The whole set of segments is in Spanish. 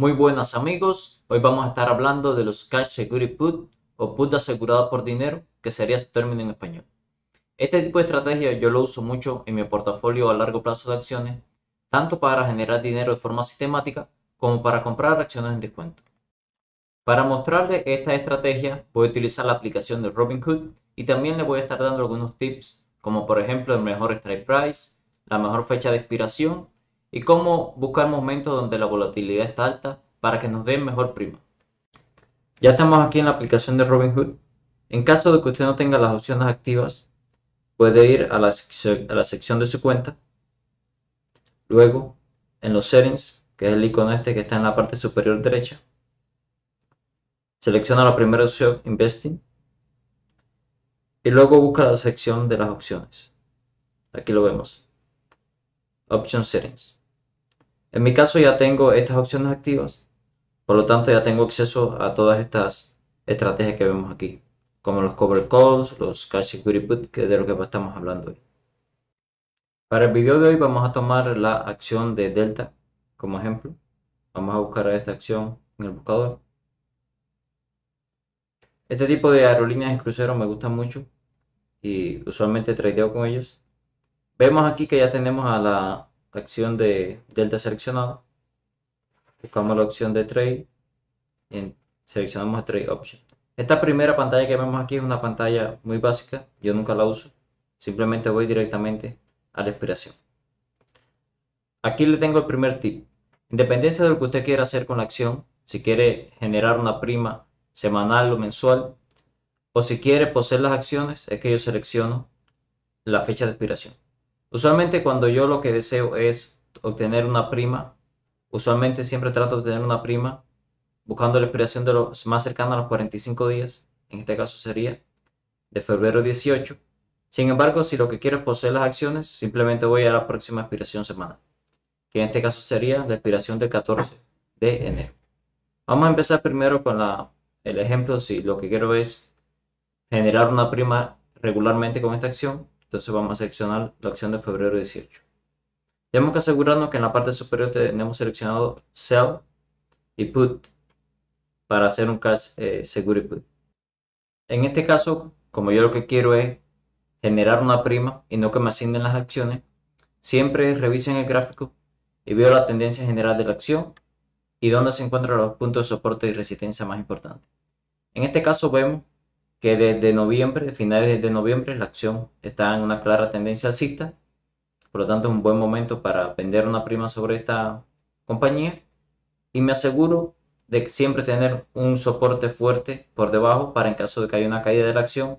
Muy buenas amigos, hoy vamos a estar hablando de los cash security put o put asegurado por dinero, que sería su término en español. Este tipo de estrategia yo lo uso mucho en mi portafolio a largo plazo de acciones, tanto para generar dinero de forma sistemática como para comprar acciones en descuento. Para mostrarles esta estrategia voy a utilizar la aplicación de Robinhood y también le voy a estar dando algunos tips como por ejemplo el mejor strike price, la mejor fecha de expiración y cómo buscar momentos donde la volatilidad está alta para que nos den mejor prima. Ya estamos aquí en la aplicación de Robinhood. En caso de que usted no tenga las opciones activas, puede ir a la, sección de su cuenta. Luego, en los settings, que es el icono este que está en la parte superior derecha, selecciona la primera opción Investing y luego busca la sección de las opciones. Aquí lo vemos. Option Settings. En mi caso ya tengo estas opciones activas, por lo tanto ya tengo acceso a todas estas estrategias que vemos aquí, como los cover calls, los Cash Security put, que de lo que estamos hablando hoy. Para el video de hoy vamos a tomar la acción de delta como ejemplo. Vamos a buscar esta acción en el buscador. Este tipo de aerolíneas y cruceros me gustan mucho y usualmente tradeo con ellos. Vemos aquí que ya tenemos a la acción de delta seleccionado, buscamos la opción de trade seleccionamos trade option. Esta primera pantalla que vemos aquí es una pantalla muy básica, yo nunca la uso, simplemente voy directamente a la expiración. Aquí le tengo el primer tip. Independencia de lo que usted quiera hacer con la acción, si quiere generar una prima semanal o mensual, o si quiere poseer las acciones, es que yo selecciono la fecha de expiración. Usualmente cuando yo lo que deseo es obtener una prima, usualmente siempre trato de tener una prima buscando la expiración de los más cercana a los 45 días, en este caso sería de febrero 18. Sin embargo, si lo que quiero es poseer las acciones, simplemente voy a la próxima expiración semanal, que en este caso sería la expiración del 14 de enero. Vamos a empezar primero con el ejemplo, si lo que quiero es generar una prima regularmente con esta acción, entonces vamos a seleccionar la opción de febrero 18. Tenemos que asegurarnos que en la parte superior tenemos seleccionado Sell y Put para hacer un cash eh, Security Put. En este caso, como yo lo que quiero es generar una prima y no que me asignen las acciones, siempre revisen el gráfico y veo la tendencia general de la acción y dónde se encuentran los puntos de soporte y resistencia más importantes. En este caso vemos que desde noviembre, finales de noviembre, la acción está en una clara tendencia alcista. Por lo tanto, es un buen momento para vender una prima sobre esta compañía. Y me aseguro de siempre tener un soporte fuerte por debajo para en caso de que haya una caída de la acción,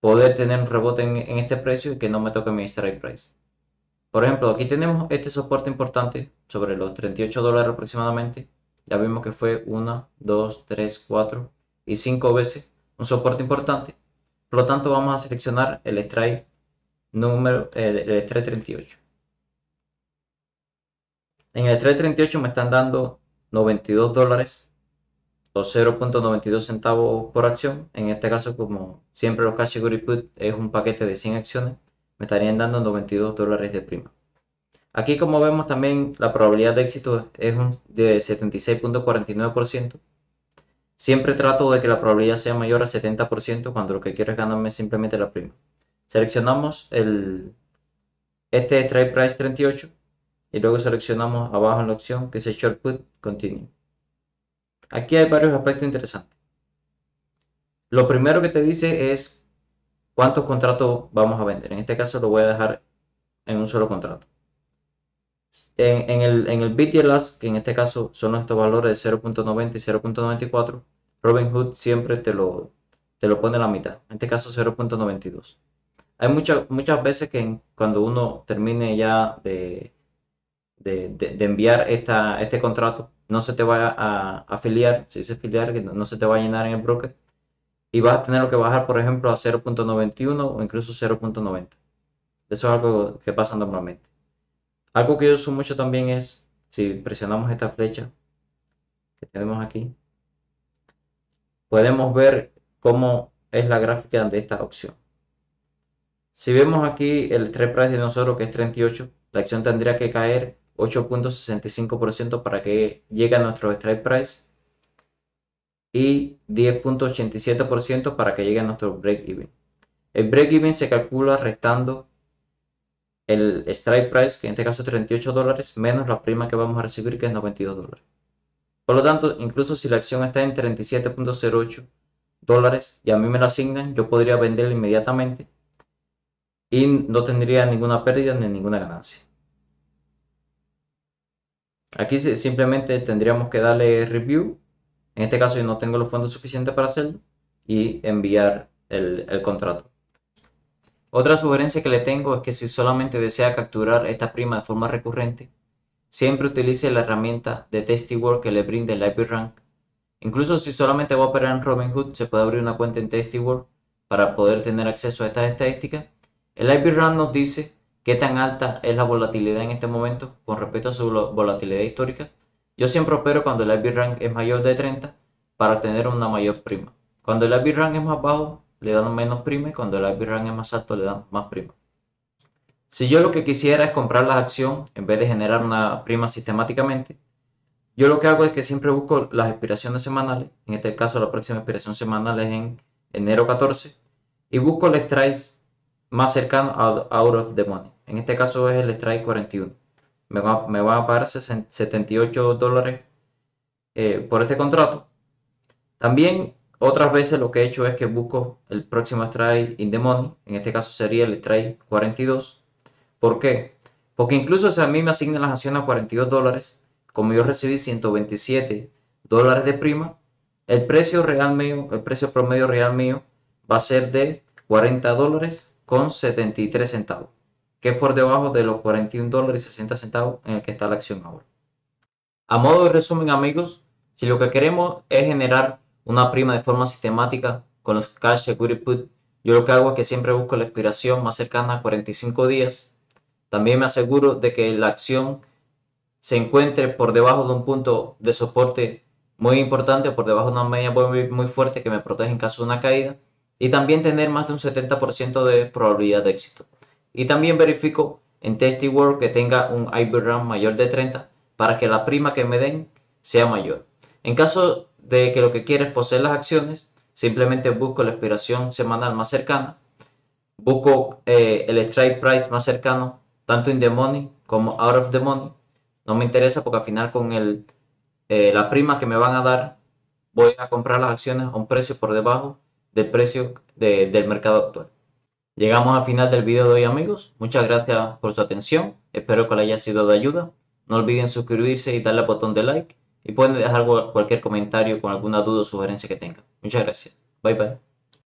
poder tener un rebote en, este precio y que no me toque mi strike price. Por ejemplo, aquí tenemos este soporte importante sobre los 38 dólares aproximadamente. Ya vimos que fue 1, 2, 3, 4 y 5 veces un soporte importante. Por lo tanto, vamos a seleccionar el strike número, el strike 38. En el strike 38 me están dando 92 dólares o 0.92 centavos por acción. En este caso, como siempre los cash security put es un paquete de 100 acciones, me estarían dando 92 dólares de prima. Aquí como vemos también la probabilidad de éxito es de 76.49%. Siempre trato de que la probabilidad sea mayor a 70% cuando lo que quiero es ganarme simplemente la prima. Seleccionamos el, este Trade price 38 y luego seleccionamos abajo en la opción que es el short put continue. Aquí hay varios aspectos interesantes. Lo primero que te dice es cuántos contratos vamos a vender. En este caso lo voy a dejar en un solo contrato en, el, en el BTLAS, que en este caso son estos valores de 0.90 y 0.94, Robinhood siempre te lo, te lo pone a la mitad, en este caso 0.92. Hay muchas muchas veces que cuando uno termine ya de, de, enviar esta, este contrato, no se te va a, afiliar, si dice afiliar, no se te va a llenar en el broker, y vas a tener que bajar, por ejemplo, a 0.91 o incluso 0.90. Eso es algo que pasa normalmente. Algo que yo uso mucho también es, si presionamos esta flecha que tenemos aquí, podemos ver cómo es la gráfica de esta opción. Si vemos aquí el strike price de nosotros que es 38, la acción tendría que caer 8.65% para que llegue a nuestro strike price y 10.87% para que llegue a nuestro break even. El break even se calcula restando el strike price, que en este caso es 38 dólares, menos la prima que vamos a recibir, que es 92 dólares. Por lo tanto, incluso si la acción está en 37.08 dólares y a mí me la asignan, yo podría venderla inmediatamente y no tendría ninguna pérdida ni ninguna ganancia. Aquí simplemente tendríamos que darle review. En este caso yo no tengo los fondos suficientes para hacerlo y enviar el contrato. Otra sugerencia que le tengo es que si solamente desea capturar esta prima de forma recurrente, siempre utilice la herramienta de World que le brinde el Rank Incluso si solamente va a operar en Robinhood, se puede abrir una cuenta en World para poder tener acceso a estas estadísticas. El Rank nos dice qué tan alta es la volatilidad en este momento con respecto a su volatilidad histórica. Yo siempre opero cuando el IB rank es mayor de 30 para obtener una mayor prima. Cuando el IB rank es más bajo, le dan menos prima y cuando el IBRAN es más alto le dan más prima. Si yo lo que quisiera es comprar la acción en vez de generar una prima sistemáticamente, yo lo que hago es que siempre busco las expiraciones semanales, en este caso la próxima expiración semanal es en enero 14, y busco el strike más cercano a out of the money. En este caso es el strike 41. Me, me van a pagar 78 dólares eh, por este contrato. También otras veces lo que he hecho es que busco el próximo strike in the money, en este caso sería el strike 42. ¿Por qué? Porque incluso si a mí me asignan las acciones a 42 dólares, como yo recibí 127 dólares de prima, el precio real mío, el precio promedio real mío va a ser de 40 dólares con 73 centavos, que es por debajo de los 41 dólares y 60 centavos en el que está la acción ahora. A modo de resumen amigos, si lo que queremos es generar una prima de forma sistemática con los cash y Put, yo lo que hago es que siempre busco la expiración más cercana a 45 días. También me aseguro de que la acción se encuentre por debajo de un punto de soporte muy importante, por debajo de una media muy, fuerte que me protege en caso de una caída. Y también tener más de un 70% de probabilidad de éxito. Y también verifico en Tasty World que tenga un IBRAM mayor de 30 para que la prima que me den sea mayor. En caso de que lo que quiero es poseer las acciones, simplemente busco la expiración semanal más cercana, busco eh, el strike price más cercano, tanto in the money como out of the money. No me interesa porque al final con el, eh, la prima que me van a dar, voy a comprar las acciones a un precio por debajo del precio del mercado actual. Llegamos al final del video de hoy amigos. Muchas gracias por su atención. Espero que les haya sido de ayuda. No olviden suscribirse y darle al botón de like y pueden dejar cualquier comentario con alguna duda o sugerencia que tengan. Muchas gracias. Bye bye.